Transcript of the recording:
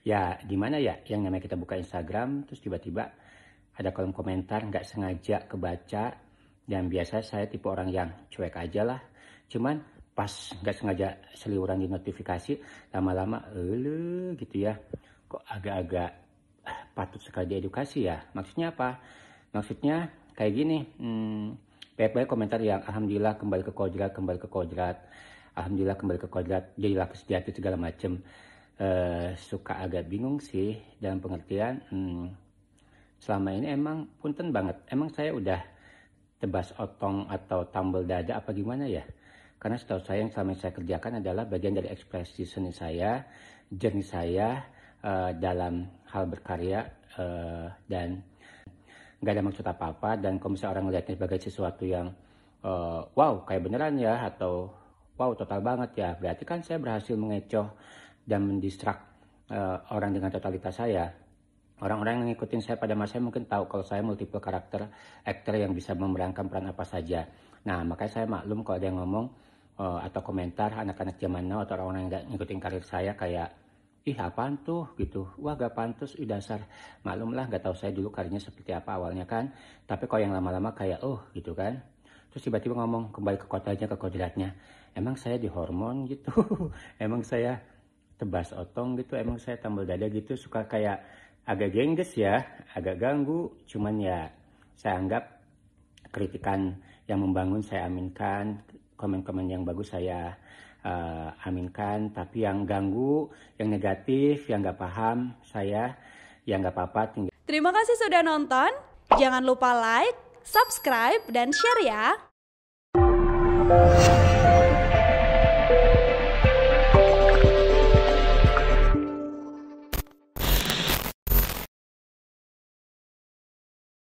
ya gimana ya yang namanya kita buka Instagram terus tiba-tiba ada kolom komentar nggak sengaja kebaca dan biasa saya tipe orang yang cuek aja lah cuman pas nggak sengaja seliuran di notifikasi lama-lama elu gitu ya kok agak-agak ah, patut sekali diedukasi ya maksudnya apa maksudnya kayak gini hmm, baik komentar yang alhamdulillah kembali ke kodrat kembali ke kodrat alhamdulillah kembali ke kodrat jadilah kesejahteraan segala macem Eh, suka agak bingung sih dalam pengertian hmm, selama ini emang punten banget emang saya udah tebas otong atau tambal dada apa gimana ya karena setahu saya yang selama ini saya kerjakan adalah bagian dari ekspresi seni saya jenis saya uh, dalam hal berkarya uh, dan nggak ada maksud apa-apa dan kalau misalnya orang melihatnya sebagai sesuatu yang uh, wow kayak beneran ya atau wow total banget ya berarti kan saya berhasil mengecoh dan mendistrak uh, eh, orang dengan totalitas saya. Orang-orang yang ngikutin saya pada masa saya mungkin tahu kalau saya multiple karakter aktor yang bisa memerankan peran apa saja. Nah, makanya saya maklum kalau ada yang ngomong uh, atau komentar anak-anak zaman now atau orang-orang yang gak ngikutin karir saya kayak ih apaan tuh gitu wah gak pantas udah dasar maklum lah gak tahu saya dulu karirnya seperti apa awalnya kan tapi kalau yang lama-lama kayak oh gitu kan terus tiba-tiba ngomong kembali ke kotanya ke kodratnya emang saya di hormon gitu emang saya tebas otong gitu emang saya tambal dada gitu suka kayak agak gengges ya agak ganggu cuman ya saya anggap kritikan yang membangun saya aminkan komen-komen yang bagus saya uh, aminkan tapi yang ganggu yang negatif yang nggak paham saya ya nggak apa-apa tinggal terima kasih sudah nonton jangan lupa like subscribe dan share ya